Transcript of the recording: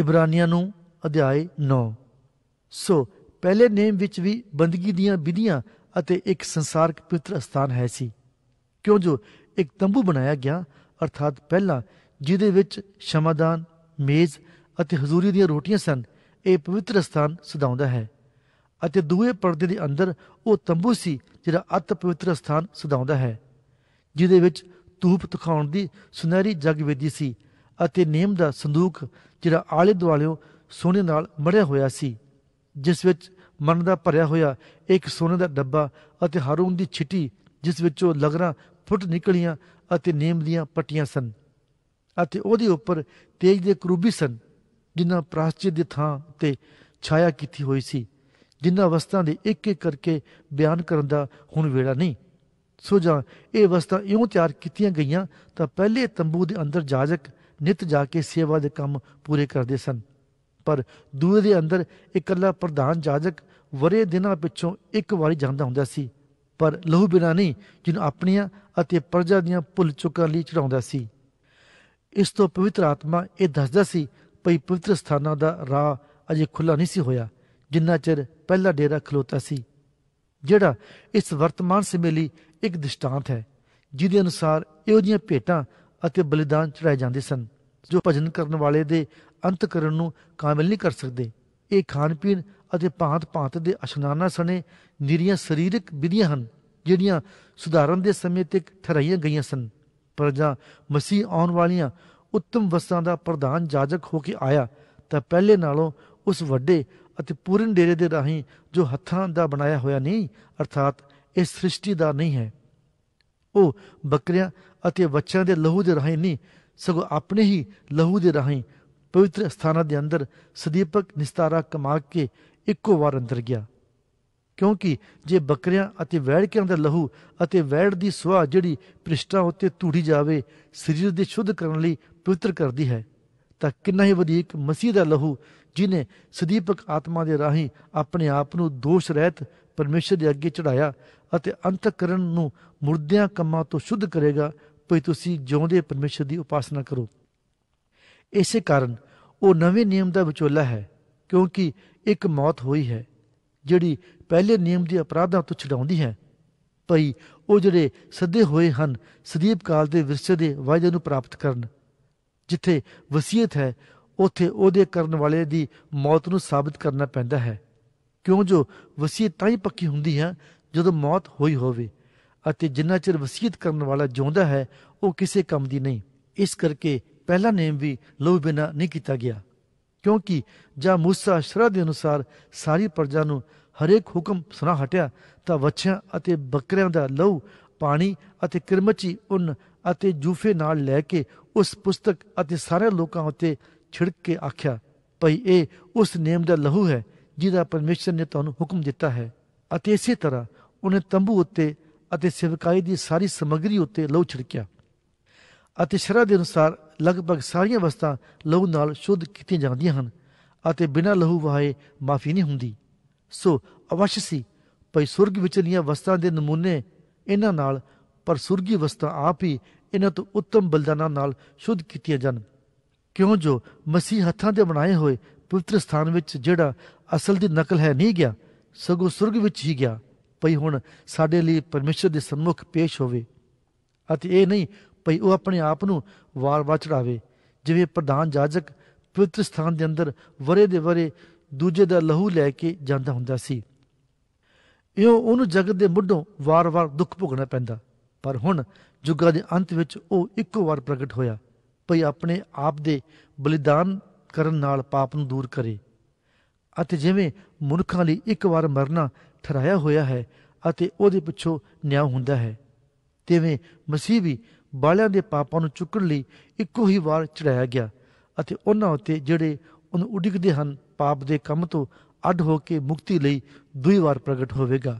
ਇਬਰਾਨੀਆਂ ਨੂੰ ਅਧਿਆਇ 9 ਸੋ ਪਹਿਲੇ ਨੇਮ ਵਿੱਚ ਵੀ ਬੰਦਗੀ ਦੀਆਂ ਵਿਧੀਆਂ ਅਤੇ ਇੱਕ ਸੰਸਾਰਕ ਪਵਿੱਤਰ ਸਥਾਨ ਹੈ ਸੀ ਕਿਉਂ ਜੋ ਇੱਕ ਤੰਬੂ ਬਣਾਇਆ ਗਿਆ ਅਰਥਾਤ ਪਹਿਲਾ ਜਿਹਦੇ ਵਿੱਚ ਸ਼ਮਾਦਾਨ ਮੇਜ਼ ਅਤੇ ਹਜ਼ੂਰੀ ਦੀਆਂ ਰੋਟੀਆਂ ਸਨ ਇਹ ਪਵਿੱਤਰ ਸਥਾਨ ਸਦਾਉਂਦਾ ਹੈ ਅਤੇ ਦੂਏ ਪਰਦੇ ਦੇ ਅੰਦਰ ਉਹ ਤੰਬੂ ਸੀ ਜਿਹੜਾ ਅਤ ਪਵਿੱਤਰ ਸਥਾਨ ਸਦਾਉਂਦਾ ਹੈ ਜਿਹਦੇ ਵਿੱਚ ਧੂਪ ਤਖਾਉਣ ਦੀ ਸੁਨਹਿਰੀ ਜਗਵੇਦੀ ਸੀ ਅਤੇ ਨੇਮ ਦਾ ਸੰਦੂਕ ਜਿਹੜਾ ਆਲੇ ਦੁਆਲੇ ਸੋਨੇ ਨਾਲ ਮੜਿਆ ਹੋਇਆ ਸੀ ਜਿਸ ਵਿੱਚ ਮਨ ਦਾ ਭਰਿਆ ਹੋਇਆ ਇੱਕ ਸੋਨੇ ਦਾ ਡੱਬਾ ਅਤੇ ਹਰੂਨ ਦੀ ਛਿੱਟੀ ਜਿਸ ਵਿੱਚੋਂ ਲਗਰਾਂ ਫੁੱਟ ਨਿਕਲੀਆਂ ਅਤੇ ਨੇਮ ਦੀਆਂ ਪੱਟੀਆਂ ਸਨ ਅਤੇ ਉਹਦੇ ਉੱਪਰ ਤੇਜ ਦੇ ਕਰੂਬੀ ਸਨ ਜਿਨ੍ਹਾਂ ਪ੍ਰਾਸ਼ਚਿਤ ਦੀ ਥਾਂ ਤੇ ਛਾਇਆ ਕੀਤੀ ਹੋਈ ਸੀ ਜਿਨ੍ਹਾਂ ਵਸਤਾਂ ਦੇ ਇੱਕ ਇੱਕ ਕਰਕੇ ਬਿਆਨ ਕਰਨ ਦਾ ਹੁਣ ਵੇਲਾ ਨਹੀਂ ਸੋ ਜਾਂ ਇਹ ਵਸਤਾਂ ਇਉਂ ਤਿਆਰ ਕੀਤੀਆਂ ਗਈਆਂ ਤਾਂ ਪਹਿਲੇ ਤੰਬੂ ਦੇ ਅੰਦਰ ਜਾਜਕ ਨਿਤ ਜਾ ਕੇ ਸੇਵਾ ਦੇ ਕੰਮ ਪੂਰੇ ਕਰਦੇ ਸਨ ਪਰ ਦੂਏ ਦੇ ਅੰਦਰ ਇਕੱਲਾ ਪ੍ਰਧਾਨ ਜਾਜਕ ਵਰੇ ਦਿਨਾਂ ਪਿੱਛੋਂ ਇੱਕ ਵਾਰੀ ਜਾਂਦਾ ਹੁੰਦਾ ਸੀ ਪਰ ਲਹੂ ਬਿਨਾ ਨਹੀਂ ਜਿਨ ਆਪਣੀਆਂ ਅਤੇ ਪ੍ਰਜਾ ਦੀਆਂ ਭੁੱਲ ਚੁੱਕਾਂ ਲਈ ਚੜਾਉਂਦਾ ਸੀ ਇਸ ਤੋਂ ਪਵਿੱਤਰ ਆਤਮਾ ਇਹ ਦੱਸਦਾ ਸੀ ਭਈ ਪਵਿੱਤਰ ਸਥਾਨਾਂ ਦਾ ਰਾਹ ਅਜੇ ਖੁੱਲਾ ਨਹੀਂ ਸੀ ਹੋਇਆ ਜਿੰਨਾ ਚਿਰ ਪਹਿਲਾ ਡੇਰਾ ਖਲੋਤਾ ਸੀ ਜਿਹੜਾ ਇਸ ਵਰਤਮਾਨ ਸਮੇਂ ਲਈ ਇੱਕ ਦਿਸ਼ਟਾਂਤ ਹੈ ਜਿਹਦੇ ਅਨੁਸਾਰ ਇਹੋ ਜੀਆਂ ਭੇਟਾਂ ਅਤੇ ਬਲੀਦਾਨ ਚੜਾਏ ਜਾਂਦੇ ਸਨ ਜੋ ਭਜਨ ਕਰਨ ਵਾਲੇ ਦੇ ਅੰਤ ਕਰਨ ਨੂੰ ਕਾਮਿਲ ਨਹੀਂ ਕਰ ਸਕਦੇ ਇਹ ਖਾਣ ਪੀਣ ਅਤੇ ਭਾਂਤ-ਭਾਂਤ ਦੇ ਅਸ਼ਨਾਨਾ ਸਣੇ ਨਿਰੀਆਂ ਸਰੀਰਕ ਵਿਧੀਆਂ ਹਨ ਜਿਹੜੀਆਂ ਸੁਧਾਰਨ ਦੇ ਸਮੇਂ ਤੇ ਠਰਾਈਆਂ ਗਈਆਂ ਸਨ ਪਰ ਜਾਂ ਮਸੀਹ ਆਉਣ ਵਾਲੀਆਂ ਉੱਤਮ ਵਸਾਂ ਦਾ ਪ੍ਰਧਾਨ ਜਾਜਕ ਹੋ ਕੇ ਆਇਆ ਤਾਂ ਪਹਿਲੇ ਨਾਲੋਂ ਉਸ ਵੱਡੇ ਅਤੇ ਪੂਰਨ ਡੇਰੇ ਦੇ ਰਾਹੀਂ ਜੋ ਹੱਥਾਂ ਦਾ ਬਣਾਇਆ ਹੋਇਆ ਨਹੀਂ ਅਰਥਾਤ ਇਸ ਸ੍ਰਿਸ਼ਟੀ ਦਾ ਨਹੀਂ ਹੈ ਉਹ ਬੱਕਰੀਆਂ ਅਤੇ ਬੱਚਿਆਂ ਦੇ ਲਹੂ ਦੇ ਰਾਹੀਂ ਨਹੀਂ ਸਗੋਂ ਆਪਣੇ ਹੀ ਲਹੂ ਦੇ ਰਾਹੀਂ ਪਵਿੱਤਰ ਸਥਾਨਾਂ ਦੇ ਅੰਦਰ ਸਦੀਪਕ ਨਿਸਤਾਰਾ ਕਮਾ ਕੇ ਇੱਕੋ ਵਾਰ ਅੰਦਰ ਗਿਆ ਕਿਉਂਕਿ ਜੇ ਬੱਕਰੀਆਂ ਅਤੇ ਕੇ ਦਾ ਲਹੂ ਅਤੇ ਵੈੜ ਦੀ ਸੁਆ ਜਿਹੜੀ ਪ੍ਰਿਸ਼ਟਾ ਉੱਤੇ ਧੂੜੀ ਜਾਵੇ ਸਰੀਰ ਦੇ ਸ਼ੁੱਧ ਕਰਨ ਲਈ ਪਵਿੱਤਰ ਕਰਦੀ ਹੈ ਤਾਂ ਕਿੰਨਾ ਹੀ ਵਧੀਕ ਮਸੀਹ ਦਾ ਲਹੂ ਜਿਨੇ ਸਦੀਪਕ ਆਤਮਾ ਦੇ ਰਾਹੀਂ ਆਪਣੇ ਆਪ ਨੂੰ ਦੋਸ਼ ਰਹਿਤ ਪਰਮੇਸ਼ਰ ਦੇ ਅੱਗੇ ਚੜਾਇਆ ਅਤੇ ਅੰਤਕਰਨ ਨੂੰ ਮੁਰਦਿਆਂ ਕੰਮਾਂ ਤੋਂ ਸ਼ੁੱਧ ਕਰੇਗਾ ਭਈ ਤੁਸੀਂ ਜਿਉਂਦੇ ਪਰਮੇਸ਼ਰ ਦੀ ਉਪਾਸਨਾ ਕਰੋ ਇਸੇ ਕਾਰਨ ਉਹ ਨਵੇਂ ਨਿਯਮ ਦਾ ਵਿਚੋਲਾ ਹੈ ਕਿਉਂਕਿ ਇੱਕ ਮੌਤ ਹੋਈ ਹੈ ਜਿਹੜੀ ਪਹਿਲੇ ਨਿਯਮ ਦੇ ਅਪਰਾਧਾਂ ਤੋਂ ਛਡਾਉਂਦੀ ਹੈ ਭਈ ਉਹ ਜਿਹੜੇ ਸੱਦੇ ਹੋਏ ਹਨ ਸਦੀਪ ਕਾਲ ਦੇ ਵਿਰਸੇ ਦੇ ਵਾਅਦੇ ਨੂੰ ਪ੍ਰਾਪਤ ਕਰਨ ਜਿੱਥੇ ਵਸੀਅਤ ਹੈ ਉਥੇ ਉਹਦੇ ਕਰਨ ਵਾਲੇ ਦੀ ਮੌਤ ਨੂੰ ਸਾਬਤ ਕਰਨਾ ਪੈਂਦਾ ਹੈ ਕਿਉਂ ਜੋ ਵਸੀਅਤ ਤਾਂ ਹੀ ਪੱਕੀ ਹੁੰਦੀ ਹੈ ਜਦੋਂ ਮੌਤ ਹੋਈ ਹੋਵੇ ਅਤੇ ਜਿੰਨਾ ਚਿਰ ਵਸੀਅਤ ਕਰਨ ਵਾਲਾ ਜਿਉਂਦਾ ਹੈ ਉਹ ਕਿਸੇ ਕੰਮ ਦੀ ਨਹੀਂ ਇਸ ਕਰਕੇ ਪਹਿਲਾ ਨੇਮ ਵੀ ਲੋਭ ਬਿਨਾ ਨਹੀਂ ਕੀਤਾ ਗਿਆ ਕਿਉਂਕਿ ਜਾਂ موسی ਸ਼ਰਧ ਦੇ ਅਨੁਸਾਰ ਸਾਰੀ ਪ੍ਰਜਾ ਨੂੰ ਹਰੇਕ ਹੁਕਮ ਸੁਣਾ ਹਟਿਆ ਤਾਂ ਵੱਛਿਆਂ ਅਤੇ ਬੱਕਰਿਆਂ ਦਾ ਲਹੂ ਪਾਣੀ ਅਤੇ ਕਿਰਮਚੀ ਉਨ ਅਤੇ ਜੂਫੇ ਨਾਲ ਲੈ ਕੇ ਉਸ ਪੁਸਤਕ ਅਤੇ ਸਾਰੇ ਲੋਕਾਂ ਉੱਤੇ ਛਿੜਕ ਕੇ ਆਖਿਆ ਭਈ ਇਹ ਉਸ ਨੇਮ ਦਾ ਲਹੂ ਹੈ ਜਿਹਦਾ ਪਰਮੇਸ਼ਰ ਨੇ ਤੁਹਾਨੂੰ ਹੁਕਮ ਦਿੱਤਾ ਹੈ ਅਤੇ ਇਸੇ ਤਰ੍ਹਾਂ ਉਹਨੇ ਤੰਬੂ ਉੱਤੇ ਅਤੇ ਸਿਵਕਾਈ ਦੀ ਸਾਰੀ ਸਮਗਰੀ ਉੱਤੇ ਲਹੂ ਛਿੜਕਿਆ ਅਤੇ ਸ਼ਰਧ ਦੇ ਅਨੁਸਾਰ ਲਗਭਗ ਸਾਰੀਆਂ ਵਸਤਾਂ ਲਹੂ ਨਾਲ ਸ਼ੁੱਧ ਕੀਤੀਆਂ ਜਾਂਦੀਆਂ ਹਨ ਅਤੇ ਬਿਨਾਂ ਲਹੂ ਵਹਾਏ ਮਾਫੀ ਨਹੀਂ ਹੁੰਦੀ ਸੋ ਅਵਸ਼ ਸੀ ਪਈ ਸੁਰਗ ਵਿਚਲੀਆਂ ਵਸਤਾਂ ਦੇ ਨਮੂਨੇ ਇਹਨਾਂ ਨਾਲ ਪਰ ਸੁਰਗੀ ਵਸਤਾਂ ਆਪ ਹੀ ਇਹਨਾਂ ਤੋਂ ਉੱਤਮ ਬਲਦਾਨਾਂ ਨਾਲ ਸ਼ੁੱਧ ਕੀਤੀਆਂ ਜਾਣ ਕਿਉਂ ਜੋ ਮਸੀਹ ਹੱਥਾਂ ਦੇ ਬਣਾਏ ਹੋਏ ਪਵਿੱਤਰ ਸਥਾਨ ਵਿੱਚ ਜਿਹੜਾ ਅਸਲ ਦੀ ਨਕਲ ਹੈ ਨਹੀਂ ਗਿਆ ਸਗੋਂ ਸੁਰਗ ਵਿੱਚ ਹੀ ਗਿਆ ਭਈ ਹੁਣ ਸਾਡੇ ਲਈ ਪਰਮੇਸ਼ਰ ਦੇ ਸਨਮੁਖ ਪੇਸ਼ ਹੋਵੇ ਅਤੇ ਇਹ ਨਹੀਂ ਭਈ ਉਹ ਆਪਣੇ ਆਪ ਨੂੰ ਵਾਰ-ਵਾਰ ਚੜਾਵੇ ਜਿਵੇਂ ਪ੍ਰਧਾਨ ਜਾਜਕ ਪਵਿੱਤਰ ਸਥਾਨ ਦੇ ਅੰਦਰ ਵਰੇ ਦੇ ਵਰੇ ਦੂਜੇ ਦਾ ਲਹੂ ਲੈ ਕੇ ਜਾਂਦਾ ਹੁੰਦਾ ਸੀ ਇਉਂ ਉਹਨੂੰ ਜਗਤ ਦੇ ਮੁੱਢੋਂ ਵਾਰ-ਵਾਰ ਦੁੱਖ ਭੋਗਣਾ ਪੈਂਦਾ ਪਰ ਹੁਣ ਜੁਗਾਂ ਦੇ ਅੰਤ ਵਿੱਚ ਉਹ ਇੱਕੋ ਵਾਰ ਪ੍ਰਗਟ ਹੋਇਆ ਭਈ ਆਪਣੇ ਆਪ ਦੇ ਬਲੀਦਾਨ ਕਰਨ ਨਾਲ ਪਾਪ ਨੂੰ ਦੂਰ ਕਰੇ ਅਤੇ ਜਿਵੇਂ ਮਨੁੱਖਾਂ ਲਈ ਇੱਕ ਵਾਰ ਮਰਨਾ ਠਰਾਇਆ ਹੋਇਆ ਹੈ ਅਤੇ ਉਹਦੇ ਪਿੱਛੋਂ ਨਿਆਂ ਹੁੰਦਾ ਹੈ ਤਿਵੇਂ ਮਸੀਹ ਵੀ ਬਾਲਿਆਂ ਦੇ ਪਾਪਾਂ ਨੂੰ ਚੁੱਕਣ ਲਈ ਇੱਕੋ ਹੀ ਵਾਰ ਚੜਾਇਆ ਗਿਆ ਅਤੇ ਉਹਨਾਂ ਉੱਤੇ ਜਿਹੜੇ ਉਹਨੂੰ ਉਡਿਕਦੇ ਹਨ ਪਾਪ ਦੇ ਕੰਮ ਤੋਂ ਅੱਡ ਹੋ ਕੇ ਮੁਕਤੀ ਲਈ ਦੂਈ ਵਾਰ ਪ੍ਰਗਟ ਹੋਵੇਗਾ